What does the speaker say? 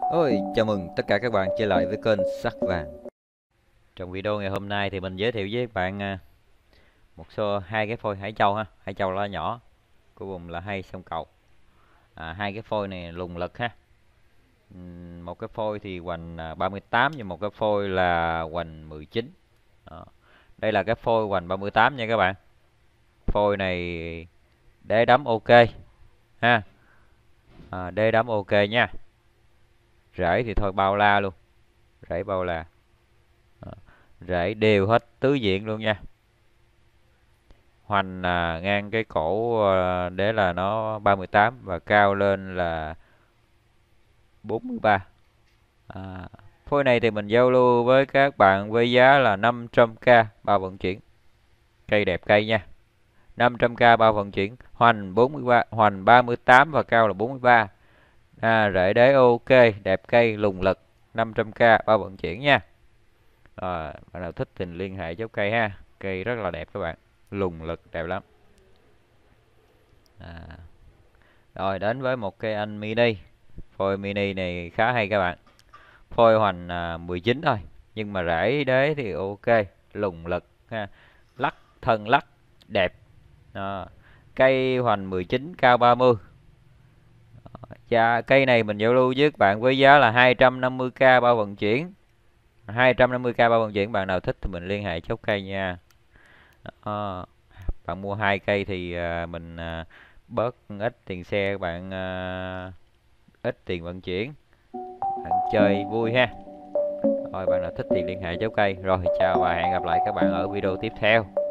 Ôi, chào mừng tất cả các bạn trở lại với kênh Sắc Vàng Trong video ngày hôm nay thì mình giới thiệu với các bạn à, một số hai cái phôi hải châu ha Hải châu lá nhỏ, cuối cùng là hai sông cầu à, Hai cái phôi này lùng lực ha Một cái phôi thì hoành 38 à, và một cái phôi là hoành 19 Đó. Đây là cái phôi hoành 38 nha các bạn Phôi này đế đấm ok ha à, Đế đấm ok nha rễ thì thôi bao la luôn rễ bao la à, ờ, rễ đều hết tứ diện luôn nha hoành là ngang cái cổ ờ, để là nó 38 và cao lên là 43 à, phôi này thì mình giao lưu với các bạn với giá là 500k bao vận chuyển cây đẹp cây nha 500k bao vận chuyển hoành 43 hoành 38 và cao là 43 à, rễ đế ok đẹp cây lùng lực 500k bao vận chuyển nha à, bạn nào thích tình liên hệ chốt cây ha cây rất là đẹp các bạn lùng lực đẹp lắm à. rồi đến với một cây anh mini phôi mini này khá hay các bạn phôi hoành à, 19 thôi nhưng mà rễ đế thì ok lùng lực ha lắc thân lắc đẹp à. cây hoành 19 cao 30 Dạ, cây này mình giao lưu với các bạn với giá là 250k bao vận chuyển. 250k bao vận chuyển bạn nào thích thì mình liên hệ chốt cây nha. À, bạn mua hai cây thì ờ, mình ờ, bớt ít tiền xe các bạn ít tiền vận chuyển. Bạn chơi vui ha. Rồi bạn nào thích thì liên hệ chốt cây. Rồi chào và hẹn gặp lại các bạn ở video tiếp theo.